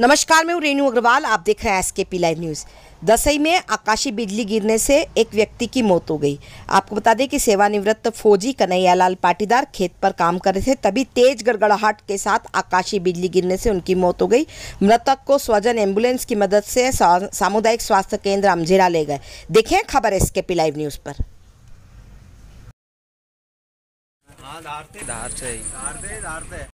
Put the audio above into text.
नमस्कार मैं रेणु अग्रवाल आप देख रहे हैं एसके पी लाइव न्यूज़ दसई में आकाशीय बिजली गिरने से एक व्यक्ति की मौत हो गई आपको बता दें कि सेवानिवृत्त फौजी कन्हैयालाल पाटीदार खेत पर काम कर रहे थे तभी तेज गड़गड़ाहट के साथ आकाशीय बिजली गिरने से उनकी मौत हो गई मृतक को स्वजन एम्बुलेंस की मदद से सामुदायिक स्वास्थ्य केंद्र अमझेरा ले गए देखें खबर एस के पी लाइव न्यूज़ पर हाँ,